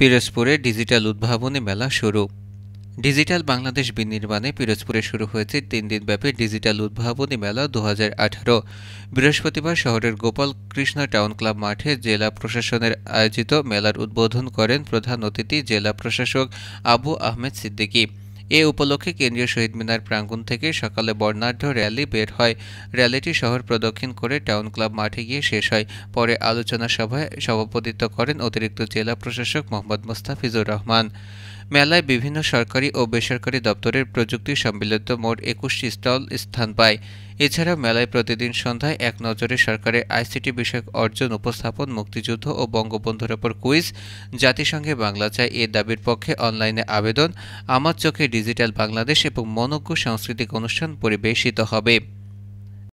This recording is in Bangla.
পিরোজপুরে ডিজিটাল উদ্ভাবনী মেলা শুরু ডিজিটাল বাংলাদেশ বিনির্মাণে পিরোজপুরে শুরু হয়েছে তিন দিনব্যাপী ডিজিটাল উদ্ভাবনী মেলা দু আঠারো বৃহস্পতিবার শহরের গোপাল কৃষ্ণ টাউন ক্লাব মাঠে জেলা প্রশাসনের আয়োজিত মেলার উদ্বোধন করেন প্রধান অতিথি জেলা প্রশাসক আবু আহমেদ সিদ্দিকী এ উপলক্ষে কেন্দ্রীয় শহীদ মিনার প্রাঙ্গণ থেকে সকালে বর্ণাঢ্য র্যালি বের হয় র্যালিটি শহর প্রদক্ষিণ করে টাউন ক্লাব মাঠে গিয়ে শেষ হয় পরে আলোচনা সভায় সভাপতিত্ব করেন অতিরিক্ত জেলা প্রশাসক মোহাম্মদ মোস্তাফিজুর রহমান মেলায় বিভিন্ন সরকারি ও বেসরকারি দপ্তরের প্রযুক্তি সম্মিলিত মোট একুশটি স্টল স্থান পায় এছাড়া মেলায় প্রতিদিন সন্ধ্যায় এক নজরে সরকারের আইসিটি বিষয়ক অর্জন উপস্থাপন মুক্তিযুদ্ধ ও বঙ্গবন্ধুর ওপর কুইজ জাতিসংঘে বাংলা চায় এ দাবির পক্ষে অনলাইনে আবেদন আমার চোখে ডিজিটাল বাংলাদেশ এবং মনজ্ঞ সাংস্কৃতিক অনুষ্ঠান পরিবেশিত হবে